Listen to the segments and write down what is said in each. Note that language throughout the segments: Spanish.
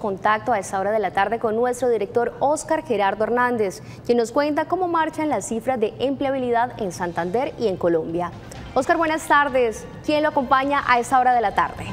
contacto a esta hora de la tarde con nuestro director Oscar Gerardo Hernández, quien nos cuenta cómo marchan las cifras de empleabilidad en Santander y en Colombia. Oscar, buenas tardes. ¿Quién lo acompaña a esta hora de la tarde?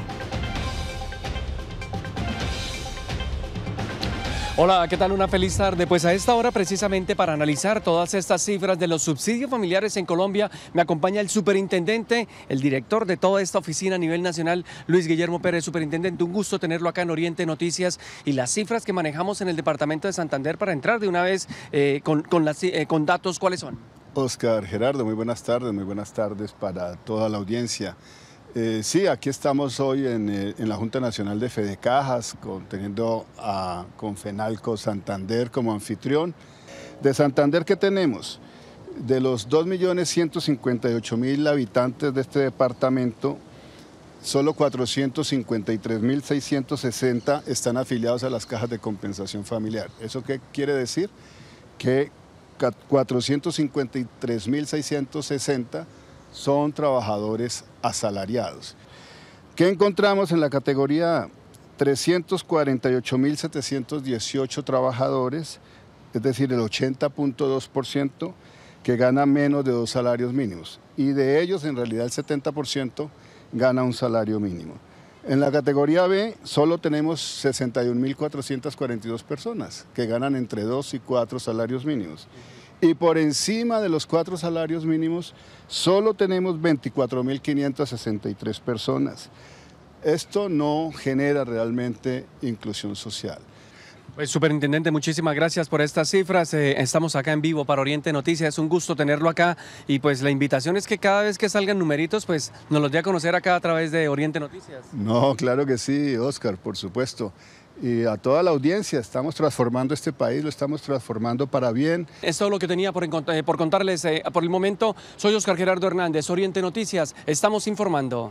Hola, ¿qué tal? Una feliz tarde. Pues a esta hora, precisamente para analizar todas estas cifras de los subsidios familiares en Colombia, me acompaña el superintendente, el director de toda esta oficina a nivel nacional, Luis Guillermo Pérez. Superintendente, un gusto tenerlo acá en Oriente Noticias y las cifras que manejamos en el departamento de Santander para entrar de una vez eh, con, eh, con datos, ¿cuáles son? Oscar Gerardo, muy buenas tardes, muy buenas tardes para toda la audiencia. Eh, sí, aquí estamos hoy eh, en, la Junta Nacional de Fede Cajas, con, teniendo a Confenalco Santander como anfitrión. De Santander, ¿qué tenemos? De los 2.158.000 habitantes de este departamento, solo 453.660 están afiliados a las cajas de compensación familiar. ¿Eso qué quiere decir? Que 453.660 son trabajadores asalariados. ¿Qué encontramos en la categoría A? 348.718 trabajadores, es decir, el 80.2% que gana menos de dos salarios mínimos. Y de ellos, en realidad, el 70% gana un salario mínimo. En la categoría B solo tenemos 61.442 personas que ganan entre dos y cuatro salarios mínimos y por encima de los cuatro salarios mínimos solo tenemos 24.563 personas. Esto no genera realmente inclusión social. Pues, superintendente, muchísimas gracias por estas cifras. Eh, estamos acá en vivo para Oriente Noticias. Es un gusto tenerlo acá. Y pues la invitación es que cada vez que salgan numeritos, pues nos los dé a conocer acá a través de Oriente Noticias. No, claro que sí, Oscar, por supuesto y a toda la audiencia. Estamos transformando este país, lo estamos transformando para bien. Es todo lo que tenía por, eh, por contarles eh, por el momento. Soy Oscar Gerardo Hernández, Oriente Noticias. Estamos informando.